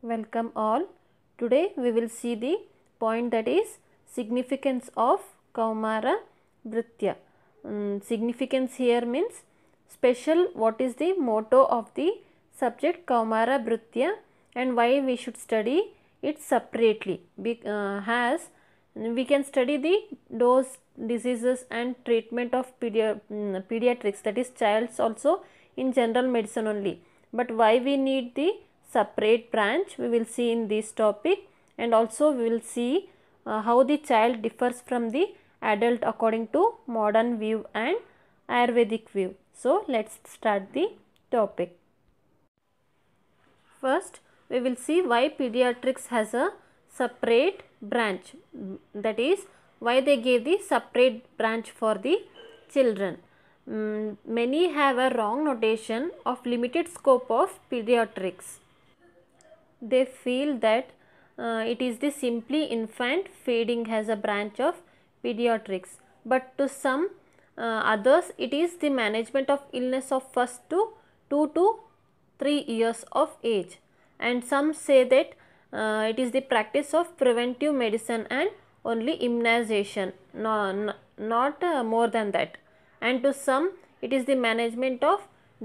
Welcome all. Today we will see the point that is significance of Kaumara Britya. Um, mm, significance here means special what is the motto of the subject Kaumara Britya and why we should study it separately Be, uh, has we can study the those diseases and treatment of pedi um, mm, pediatrics that is childs also in general medicine only. But why we need the separate branch we will see in this topic and also we will see uh, how the child differs from the adult according to modern view and Ayurvedic view. So, let us start the topic. First, we will see why pediatrics has a separate branch mm, that is why they gave the separate branch for the children. Mm, many have a wrong notation of limited scope of pediatrics they feel that uh, it is the simply infant feeding has a branch of pediatrics but to some uh, others it is the management of illness of first to 2 to 3 years of age and some say that uh, it is the practice of preventive medicine and only immunization no, no not uh, more than that and to some it is the management of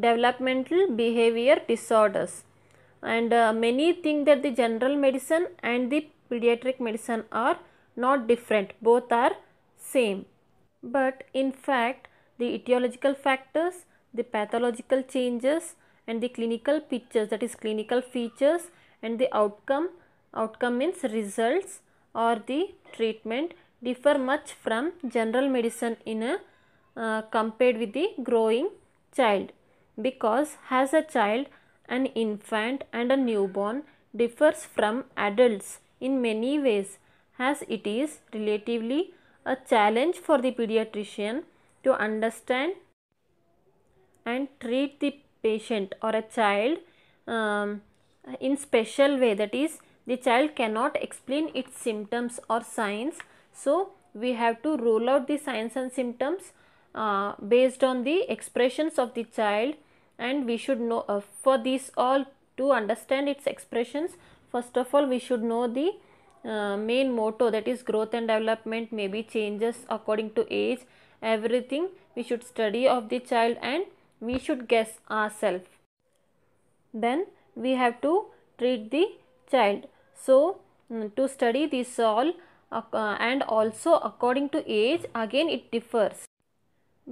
developmental behavior disorders and uh, many think that the general medicine and the pediatric medicine are not different both are same but in fact the etiological factors the pathological changes and the clinical pictures that is clinical features and the outcome outcome means results or the treatment differ much from general medicine in a uh, compared with the growing child because as a child an infant and a newborn differs from adults in many ways as it is relatively a challenge for the pediatrician to understand and treat the patient or a child um, in special way that is the child cannot explain its symptoms or signs so we have to rule out the signs and symptoms uh, based on the expressions of the child and we should know uh, for these all to understand its expressions first of all we should know the uh, main motto that is growth and development maybe changes according to age everything we should study of the child and we should guess ourselves then we have to treat the child so mm, to study this all uh, and also according to age again it differs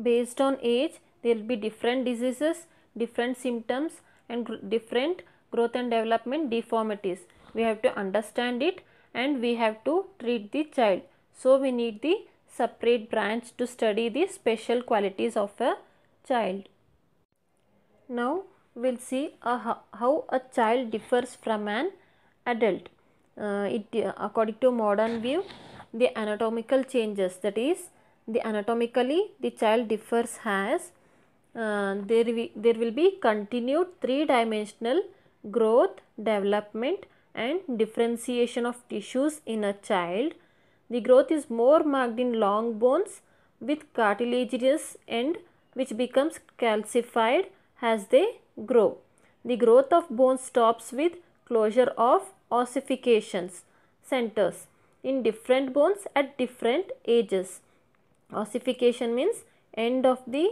based on age there will be different diseases different symptoms and gr different growth and development deformities. We have to understand it and we have to treat the child. So, we need the separate branch to study the special qualities of a child. Now, we will see a, how a child differs from an adult. Uh, it, according to modern view, the anatomical changes that is the anatomically the child differs has there, we, there will be continued three-dimensional growth, development and differentiation of tissues in a child. The growth is more marked in long bones with cartilaginous end which becomes calcified as they grow. The growth of bone stops with closure of ossifications centers in different bones at different ages. Ossification means end of the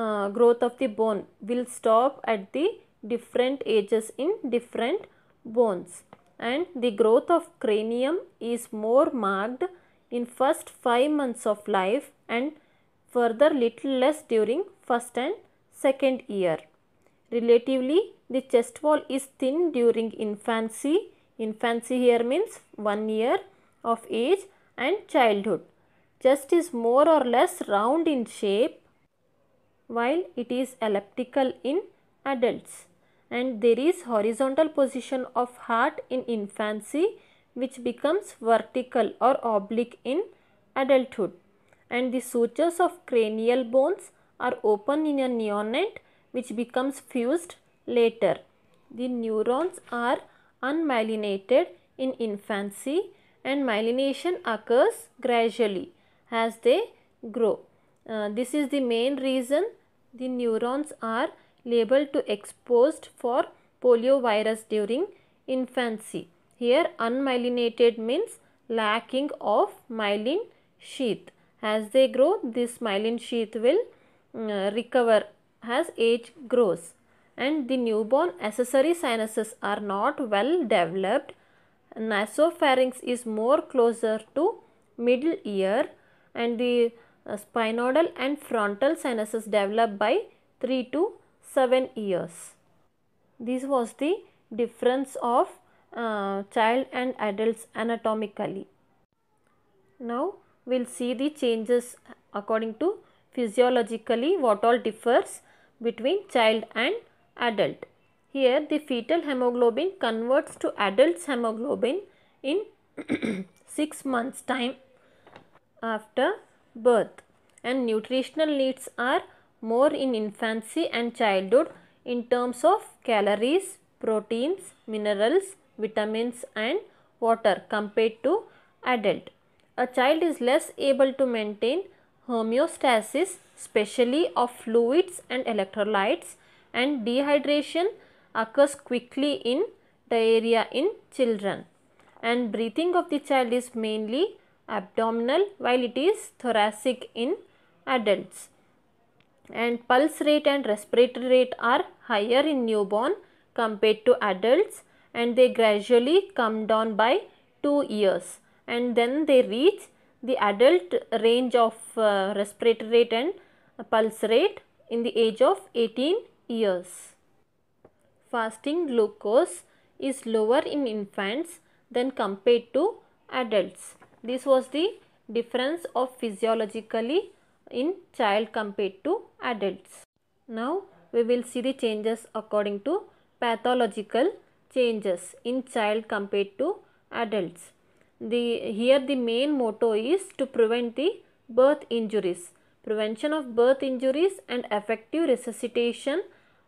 uh, growth of the bone will stop at the different ages in different bones and the growth of cranium is more marked in first 5 months of life and further little less during first and second year. Relatively the chest wall is thin during infancy. Infancy here means 1 year of age and childhood. Chest is more or less round in shape while it is elliptical in adults and there is horizontal position of heart in infancy which becomes vertical or oblique in adulthood and the sutures of cranial bones are open in a neonate which becomes fused later. The neurons are unmyelinated in infancy and myelination occurs gradually as they grow. Uh, this is the main reason the neurons are labeled to exposed for poliovirus during infancy. Here unmyelinated means lacking of myelin sheath. As they grow, this myelin sheath will uh, recover as age grows. And the newborn accessory sinuses are not well developed. Nasopharynx is more closer to middle ear and the spinodal and frontal sinuses developed by 3 to 7 years. This was the difference of uh, child and adults anatomically. Now we will see the changes according to physiologically what all differs between child and adult. Here the fetal hemoglobin converts to adult hemoglobin in 6 months time after birth and nutritional needs are more in infancy and childhood in terms of calories, proteins, minerals, vitamins and water compared to adult. A child is less able to maintain homeostasis especially of fluids and electrolytes and dehydration occurs quickly in diarrhea in children and breathing of the child is mainly abdominal while it is thoracic in adults. And pulse rate and respiratory rate are higher in newborn compared to adults and they gradually come down by 2 years and then they reach the adult range of uh, respiratory rate and pulse rate in the age of 18 years. Fasting glucose is lower in infants than compared to adults this was the difference of physiologically in child compared to adults. Now we will see the changes according to pathological changes in child compared to adults. The, here the main motto is to prevent the birth injuries. Prevention of birth injuries and effective resuscitation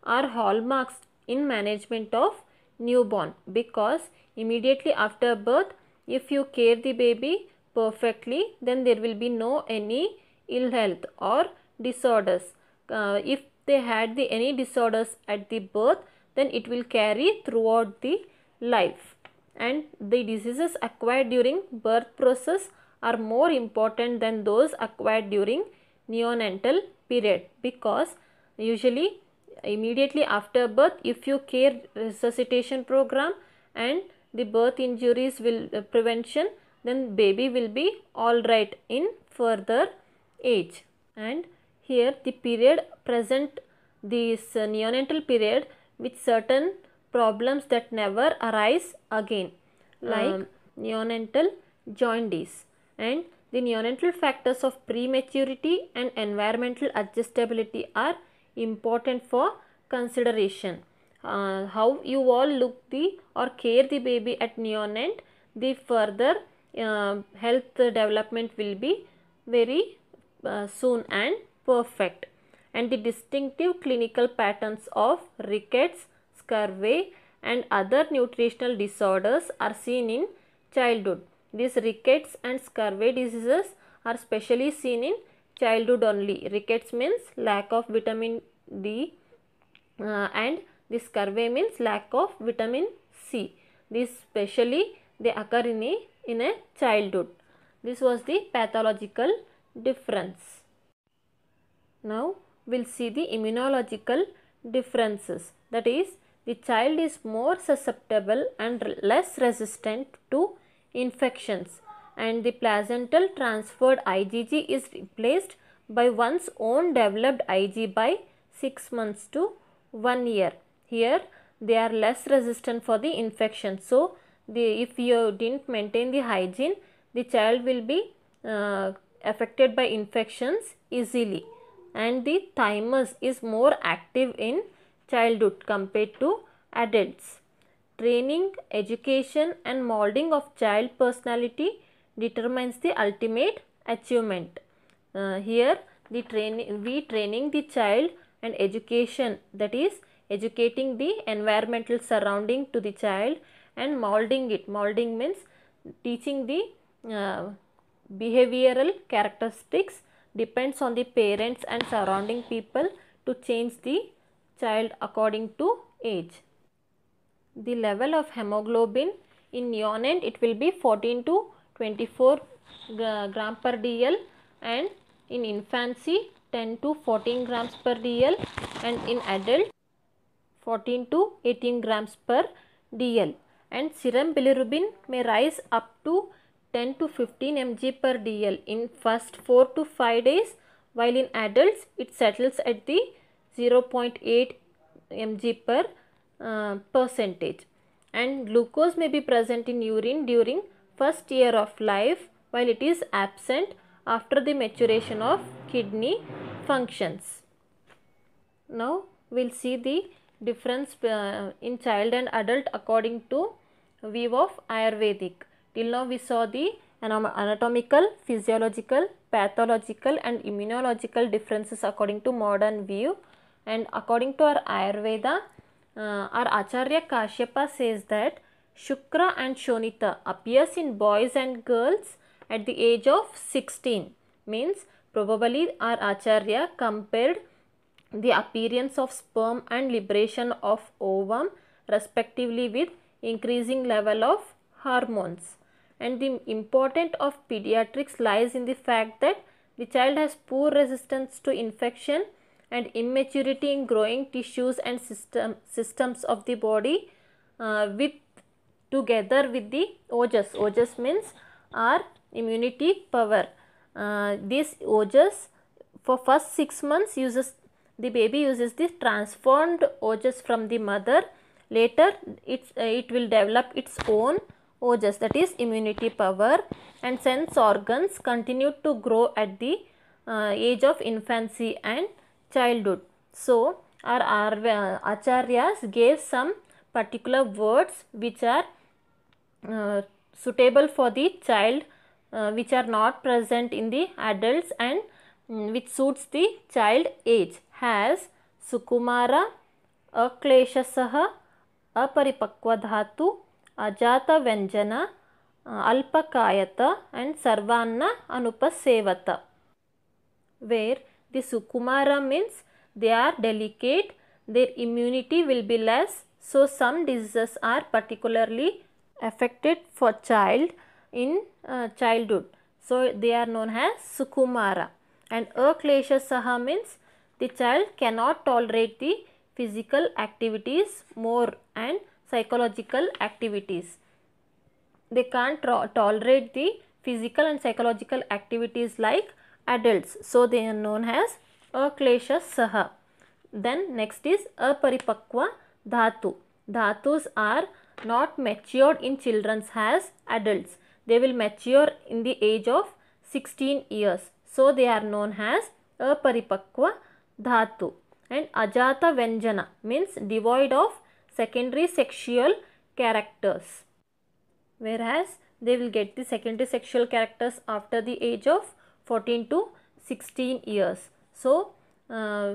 are hallmarks in management of newborn because immediately after birth if you care the baby perfectly, then there will be no any ill health or disorders. Uh, if they had the any disorders at the birth, then it will carry throughout the life. And the diseases acquired during birth process are more important than those acquired during neonatal period because usually immediately after birth if you care resuscitation program and the birth injuries will uh, prevention then baby will be all right in further age and here the period present this uh, neonatal period with certain problems that never arise again uh. like um, neonatal jaundice and the neonatal factors of prematurity and environmental adjustability are important for consideration uh, how you all look the or care the baby at neonate the further uh, health development will be very uh, soon and perfect and the distinctive clinical patterns of rickets scurvy and other nutritional disorders are seen in childhood these rickets and scurvy diseases are specially seen in childhood only rickets means lack of vitamin d uh, and this curve means lack of vitamin C. This specially they occur in a, in a childhood. This was the pathological difference. Now we will see the immunological differences. That is the child is more susceptible and less resistant to infections and the placental transferred IgG is replaced by one's own developed Ig by 6 months to 1 year here they are less resistant for the infection. So, the, if you didn't maintain the hygiene, the child will be uh, affected by infections easily and the thymus is more active in childhood compared to adults. Training, education and molding of child personality determines the ultimate achievement. Uh, here the train we training the child and education that is educating the environmental surrounding to the child and molding it. Molding means teaching the uh, behavioral characteristics depends on the parents and surrounding people to change the child according to age. The level of hemoglobin in neonate it will be 14 to 24 gram per dl and in infancy 10 to 14 grams per dl and in adult 14 to 18 grams per dl and serum bilirubin may rise up to 10 to 15 mg per dl in first 4 to 5 days while in adults it settles at the 0.8 mg per uh, percentage and glucose may be present in urine during first year of life while it is absent after the maturation of kidney functions. Now we will see the difference uh, in child and adult according to view of Ayurvedic. Till now we saw the anatomical, physiological, pathological and immunological differences according to modern view and according to our Ayurveda, uh, our Acharya Kashyapa says that Shukra and Shonita appears in boys and girls at the age of 16 means probably our Acharya compared the appearance of sperm and liberation of ovum respectively with increasing level of hormones. And the importance of pediatrics lies in the fact that the child has poor resistance to infection and immaturity in growing tissues and system, systems of the body uh, with together with the ojas. Ojas means our immunity power. Uh, this ojas for first 6 months uses the baby uses this transformed ojas from the mother later it's, uh, it will develop its own ojas that is immunity power and sense organs continue to grow at the uh, age of infancy and childhood. So, our, our uh, acharyas gave some particular words which are uh, suitable for the child uh, which are not present in the adults and um, which suits the child age has sukumara aklesha aparipakva dhatu ajata vyanjana alpakayata and sarvanna anupasevata where the sukumara means they are delicate their immunity will be less so some diseases are particularly affected for child in uh, childhood so they are known as sukumara and aklesha saha means the child cannot tolerate the physical activities more and psychological activities. They can't tolerate the physical and psychological activities like adults. So they are known as Aklesha Saha. Then next is Aparipakva Dhatu. Dhatus are not matured in childrens as adults. They will mature in the age of 16 years. So they are known as Aparipakva dhatu and ajata venjana means devoid of secondary sexual characters whereas they will get the secondary sexual characters after the age of 14 to 16 years so uh,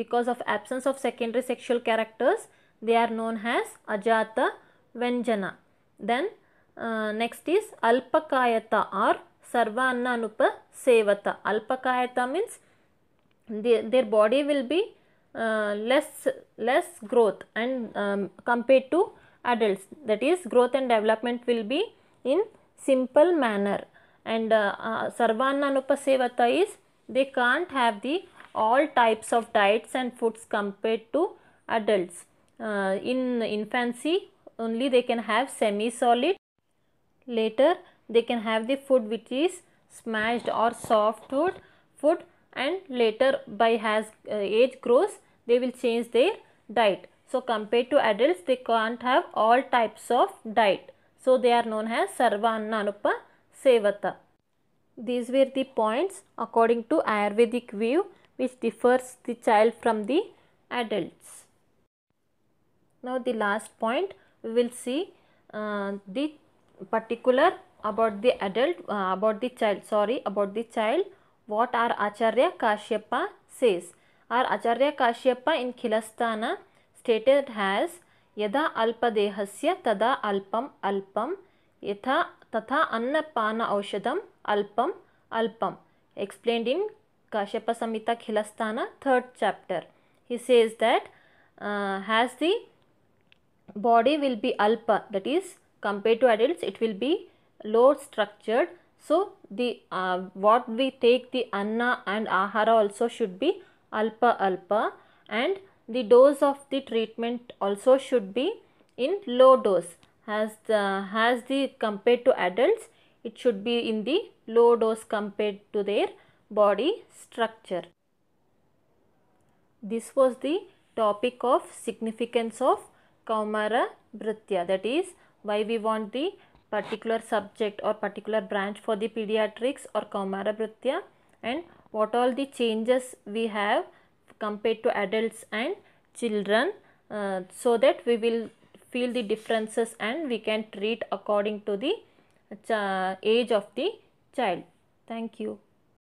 because of absence of secondary sexual characters they are known as ajata venjana then uh, next is alpakayata or sarvanna anupasevata alpakayata means their, their body will be uh, less less growth and um, compared to adults that is growth and development will be in simple manner and uh, uh, is they can't have the all types of diets and foods compared to adults uh, in infancy only they can have semi solid later they can have the food which is smashed or soft food food and later by as uh, age grows they will change their diet. So compared to adults they can't have all types of diet. So they are known as Sarvannanupa Sevata. These were the points according to Ayurvedic view which differs the child from the adults. Now the last point we will see uh, the particular about the adult uh, about the child sorry about the child what our Acharya Kashyapa says. Our Acharya Kashyapa in Khilastana stated as Yada Alpadehasya Tada Alpam Alpam Yatha Tatha pana Aushadam Alpam Alpam explained in Kashyapa Samhita Khilastana third chapter. He says that uh, the body will be alpa that is compared to adults it will be low structured so, the uh, what we take the Anna and Ahara also should be Alpa Alpa and the dose of the treatment also should be in low dose as the, as the compared to adults it should be in the low dose compared to their body structure. This was the topic of significance of Kaumara Britya that is why we want the particular subject or particular branch for the pediatrics or Kaumarabhritya and what all the changes we have compared to adults and children uh, so that we will feel the differences and we can treat according to the uh, age of the child. Thank you.